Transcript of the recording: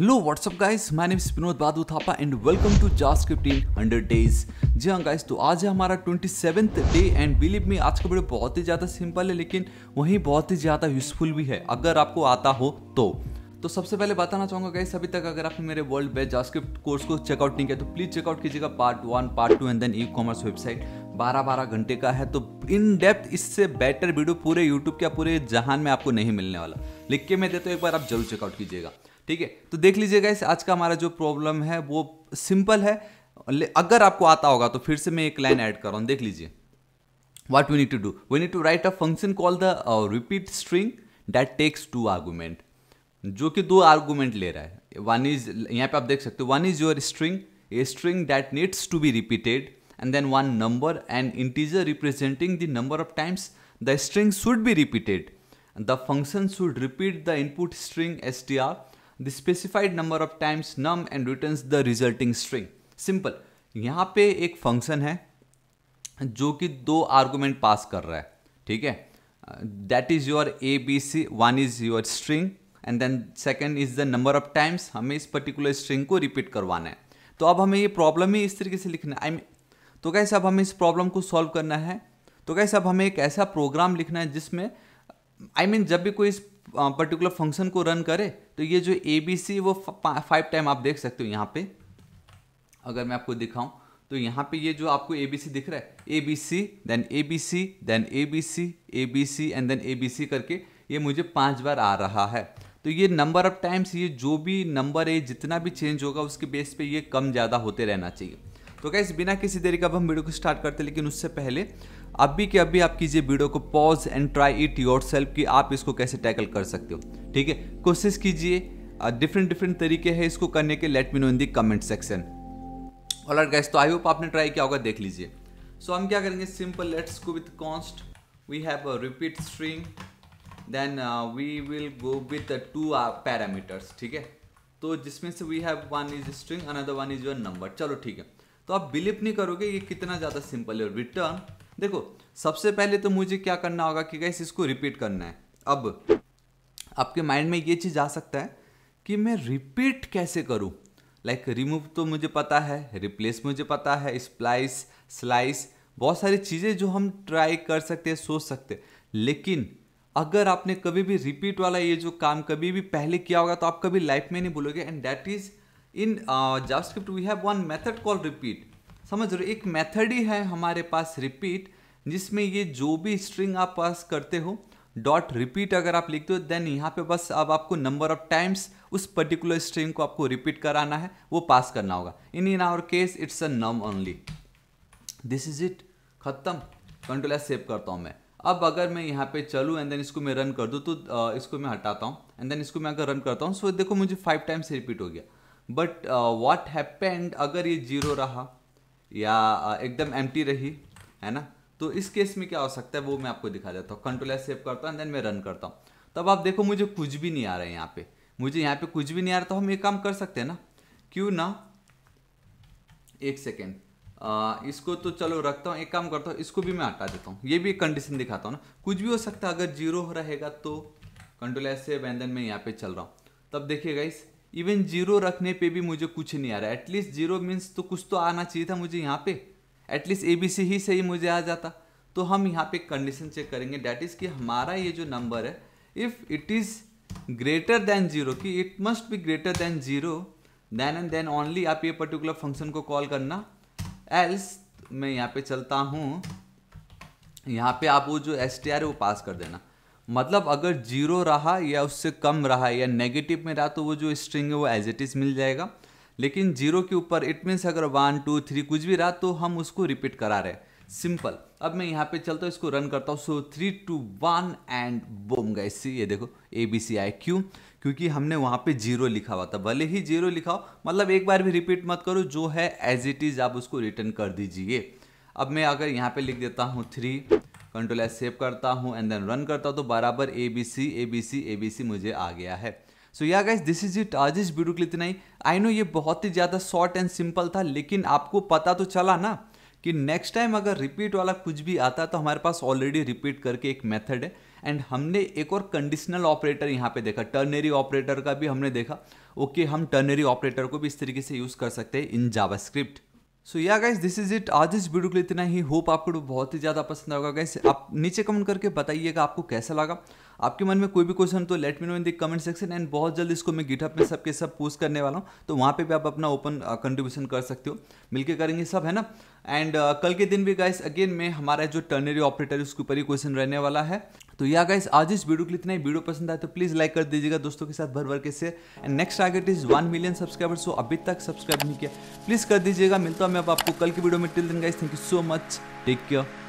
hello what's up guys my name name is Pinod Badu Thapa and welcome to JavaScript in जी हाँ guys तो आज है हमारा twenty seventh day and believe me आज का वीडियो बहुत ही ज़्यादा सिंपल है लेकिन वहीं बहुत ही ज़्यादा यूजफुल भी है अगर आपको आता हो तो तो सबसे पहले बताना चाहूँगा गाइस अभी तक अगर आपने मेरे वर्ल्ड बेस्ट जास्क्रिप्ट कोर्स को चेकआउट नहीं किया तो प्लीज़ चेकआउट कीजिएगा part one part two and then e commerce website बारह बारह घंटे का है तो इन डेप्थ इससे बेटर वीडियो पूरे यूट्यूब के पूरे जहान में आपको नहीं मिलने वाला लिख के मैं देता हूँ एक बार आप जरूर चेकआउट कीजिएगा ठीक है तो देख लीजिएगा इस आज का हमारा जो प्रॉब्लम है वो सिंपल है अगर आपको आता होगा तो फिर से मैं एक लाइन ऐड कर रहा हूँ देख लीजिए what we need to do we need to write a function call the repeat string that takes two argument जो कि दो आर्गूमेंट ले रहा है वन इज यहाँ पे आप देख सकते हो one is your string a string that needs to be repeated and then one number and integer representing the number of times the string should be repeated the function should repeat the input string S T R the specified number of times num and returns the resulting string simple यहाँ पे एक function है जो कि दो argument पास कर रहा है ठीक है that is your A B C one is your string and then second is the number of times हमें इस पर्टिकुलर स्ट्रिंग को रिपीट करवाना है तो अब हमें ये प्रॉब्लम ही इस तरीके से लिखना है I mean, तो कैसे अब हमें इस प्रॉब्लम को सॉल्व करना है तो कैसे अब हमें एक ऐसा प्रोग्राम लिखना है जिसमें आई I मीन mean, जब भी कोई इस पर्टिकुलर फंक्शन को रन करे तो ये जो ए बी सी वो फाइव टाइम आप देख सकते हो यहाँ पे अगर मैं आपको दिखाऊं तो यहाँ पे ये जो आपको ए बी सी दिख रहा है A B C then A B C then A B C A B C and then A B C करके ये मुझे पांच बार आ रहा है तो ये नंबर ऑफ टाइम्स ये जो भी नंबर है जितना भी चेंज होगा उसके बेस पे ये कम ज़्यादा होते रहना चाहिए तो क्या बिना किसी देरी का अब हम वीडियो को स्टार्ट करते लेकिन उससे पहले अभी के अभी आप कीजिए वीडियो को pause and try it yourself कि आप इसको कैसे टैकल कर सकते हो ठीक है कोशिश कीजिए डिफरेंट डिफरेंट तरीके हैं इसको करने के let me know in the comment section और गैस तो आई होप आपने ट्राई किया होगा देख लीजिए सो so, हम क्या करेंगे simple let's go with const we have repeat string then we will go with two parameters ठीक है तो जिसमें से we have one is string another one is your number चलो ठीक है तो आप बिलीव नहीं करोगे ये कितना ज़्यादा सिंपल है रिटर्न देखो सबसे पहले तो मुझे क्या करना होगा कि गैस इसको रिपीट करना है अब आपके माइंड में ये चीज़ आ सकता है कि मैं रिपीट कैसे करूँ लाइक रिमूव तो मुझे पता है रिप्लेस मुझे पता है स्प्लाइस स्लाइस बहुत सारी चीज़ें जो हम ट्राई कर सकते हैं सोच सकते हैं लेकिन अगर आपने कभी भी रिपीट वाला ये जो काम कभी भी पहले किया होगा तो आप कभी लाइफ में नहीं बोलोगे and that is in JavaScript we have one method call repeat समझ रहे हो एक मेथड ही है हमारे पास रिपीट जिसमें ये जो भी स्ट्रिंग आप पास करते हो डॉट रिपीट अगर आप लिखते हो देन यहाँ पे बस अब आपको नंबर ऑफ टाइम्स उस पर्टिकुलर स्ट्रिंग को आपको रिपीट कराना है वो पास करना होगा in in our case it's a num only this is it खत्म कंट्रोल एस सेव करता हूँ मैं अब अगर मैं यहाँ पे चलूँ एंड देन इसको मैं रन कर दूँ तो इसको मैं हटाता हूँ एंड देन इसको मैं अगर रन करता हूँ सो देखो मुझे फाइव टाइम्स रिपीट हो गया बट वॉट हैपेंड अगर ये जीरो रहा या एकदम एम रही है ना तो इस केस में क्या हो सकता है वो मैं आपको दिखा देता हूँ कंट्रोल एस सेव करता हूँ देन मैं रन करता हूँ तब आप देखो मुझे कुछ भी नहीं आ रहा है यहाँ पे मुझे यहाँ पे कुछ भी नहीं आ रहा तो हम ये काम कर सकते हैं ना क्यों ना एक सेकेंड इसको तो चलो रखता हूँ एक काम करता हूँ इसको भी मैं हटा देता हूँ ये भी एक कंडीशन दिखाता हूँ ना कुछ भी हो सकता है अगर जीरो रहेगा तो control S save and then मैं यहाँ पे चल रहा हूँ तब देखिएगा इस इवन जीरो रखने पे भी मुझे कुछ नहीं आ रहा एटलीस्ट जीरो मीन्स तो कुछ तो आना चाहिए था मुझे यहाँ पे एटलीस्ट ए बी सी ही सही मुझे आ जाता तो हम यहाँ पे कंडीशन चेक करेंगे डैट इज़ कि हमारा ये जो नंबर है if it is greater than zero कि it must be greater than zero then and then only आप ये पर्टिकुलर फंक्शन को कॉल करना एल्स मैं यहाँ पे चलता हूँ यहाँ पे आप वो जो एस टी आर है वो पास कर देना मतलब अगर जीरो रहा या उससे कम रहा या नेगेटिव में रहा तो वो जो स्ट्रिंग है वो एज इट इज़ मिल जाएगा लेकिन जीरो के ऊपर इट मीन्स अगर वन टू थ्री कुछ भी रहा तो हम उसको रिपीट करा रहे हैं सिंपल अब मैं यहाँ पे चलता हूँ इसको रन करता हूँ so three two one and बोम गए सी ये देखो ए बी सी आई क्यू क्योंकि हमने वहाँ पे जीरो लिखा हुआ था भले ही जीरो लिखा हो मतलब एक बार भी रिपीट मत करो जो है एज इट इज़ आप उसको रिटर्न कर दीजिए अब मैं अगर यहाँ पे लिख देता हूँ थ्री कंट्रोल एस सेव करता हूँ एंड देन रन करता हूँ तो बराबर A B C A B C A B C मुझे आ गया है सो yeah guys this is it आज इस वीडियो के लिए इतना ही आई नो ये बहुत ही ज़्यादा शॉर्ट एंड सिंपल था लेकिन आपको पता तो चला ना कि नेक्स्ट टाइम अगर रिपीट वाला कुछ भी आता है तो हमारे पास ऑलरेडी रिपीट करके एक मेथड है एंड हमने एक और कंडीशनल ऑपरेटर यहाँ पे देखा टर्नरी ऑपरेटर का भी हमने देखा ओके okay, हम टर्नरी ऑपरेटर को भी इस तरीके से यूज़ कर सकते हैं इन जावास्क्रिप्ट सो या गाइस दिस इज इट आज इस वीडियो के लिए इतना ही होप आपको तो बहुत ही ज़्यादा पसंद आएगा गाइस आप नीचे कमेंट करके बताइएगा आपको कैसा लगा आपके मन में कोई भी क्वेश्चन तो let me know in the comment section and बहुत जल्द इसको मैं गिटअप में सबके सब पोस्ट करने वाला हूँ तो वहाँ पे भी आप अपना ओपन कंट्रीब्यूशन uh, कर सकते हो मिलके करेंगे सब है ना एंड uh, कल के दिन भी गाइस अगेन में हमारा जो टर्नरी ऑपरेटर उसके ऊपर ही क्वेश्चन रहने वाला है तो या गाइस आज इस वीडियो के लिए इतना ही वीडियो पसंद आए तो प्लीज़ लाइक कर दीजिएगा दोस्तों के साथ भर भर के share and next target is one million subscriber so अभी तक सब्सक्राइब नहीं किया प्लीज़ कर दीजिएगा मिलता हूँ मैं आपको कल की वीडियो में till then guys thank you so much take care